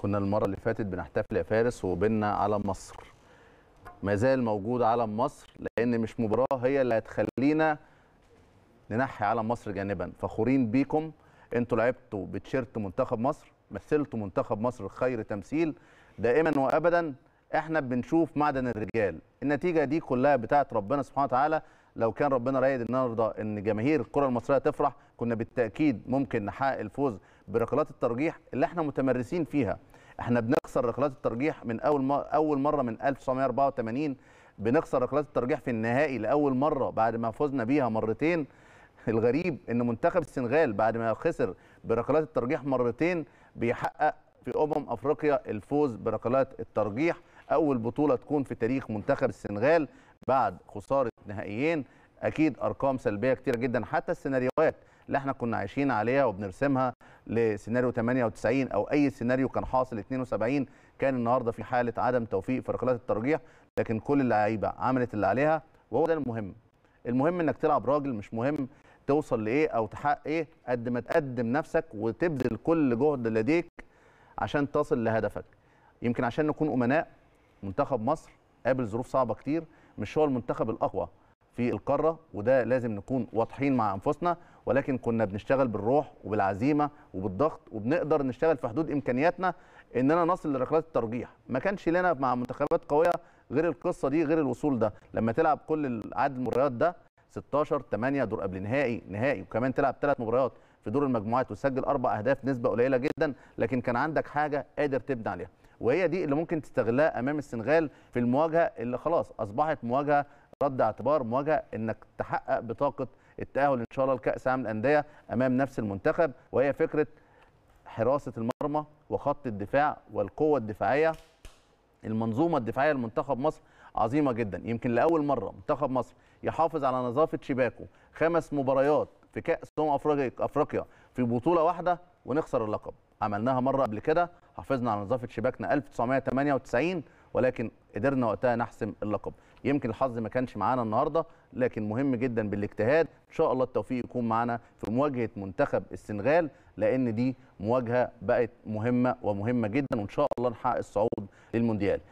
كنا المره اللي فاتت بنحتفل يا فارس وبيننا علم مصر ما زال موجود علم مصر لان مش مباراه هي اللي هتخلينا ننحي علم مصر جانبا فخورين بيكم انتوا لعبتوا بتشيرت منتخب مصر مثلتوا منتخب مصر خير تمثيل دائما وابدا احنا بنشوف معدن الرجال النتيجه دي كلها بتاعت ربنا سبحانه وتعالى لو كان ربنا رايد النهارده ان جماهير الكره المصريه تفرح كنا بالتاكيد ممكن نحقق الفوز بركلات الترجيح اللي احنا متمرسين فيها احنا بنخسر ركلات الترجيح من اول ما اول مره من 1984 بنخسر ركلات الترجيح في النهائي لاول مره بعد ما فزنا بيها مرتين الغريب ان منتخب السنغال بعد ما خسر بركلات الترجيح مرتين بيحقق في امم افريقيا الفوز بركلات الترجيح اول بطوله تكون في تاريخ منتخب السنغال بعد خساره نهائيين اكيد ارقام سلبيه كتير جدا حتى السيناريوهات اللي احنا كنا عايشين عليها وبنرسمها لسيناريو 98 او اي سيناريو كان حاصل 72 كان النهارده في حاله عدم توفيق في ركلات الترجيح لكن كل اللعيبه عملت اللي عليها وهو ده المهم المهم انك تلعب راجل مش مهم توصل لايه او تحقق ايه قد ما تقدم نفسك وتبذل كل جهد لديك عشان تصل لهدفك يمكن عشان نكون امناء منتخب مصر قابل ظروف صعبه كتير مش هو المنتخب الاقوى في القاره وده لازم نكون واضحين مع انفسنا ولكن كنا بنشتغل بالروح وبالعزيمه وبالضغط وبنقدر نشتغل في حدود امكانياتنا اننا نصل لركلات الترجيح ما كانش لنا مع منتخبات قويه غير القصه دي غير الوصول ده لما تلعب كل عدد المباريات ده 16 8 دور قبل نهائي نهائي وكمان تلعب ثلاث مباريات في دور المجموعات وتسجل اربع اهداف نسبه قليله جدا لكن كان عندك حاجه قادر تبني عليها وهي دي اللي ممكن تستغلها امام السنغال في المواجهه اللي خلاص اصبحت مواجهه رد اعتبار مواجهه انك تحقق بطاقه التاهل ان شاء الله لكاس عالم الانديه امام نفس المنتخب وهي فكره حراسه المرمى وخط الدفاع والقوه الدفاعيه المنظومه الدفاعيه لمنتخب مصر عظيمه جدا يمكن لاول مره منتخب مصر يحافظ على نظافه شباكه خمس مباريات في كاس امم افريقيا في بطوله واحده ونخسر اللقب عملناها مره قبل كده حافظنا على نظافه شباكنا 1998 ولكن قدرنا وقتها نحسم اللقب يمكن الحظ ما كانش معانا النهارده لكن مهم جدا بالاجتهاد ان شاء الله التوفيق يكون معانا في مواجهه منتخب السنغال لان دي مواجهه بقت مهمه ومهمه جدا وان شاء الله نحقق الصعود للمونديال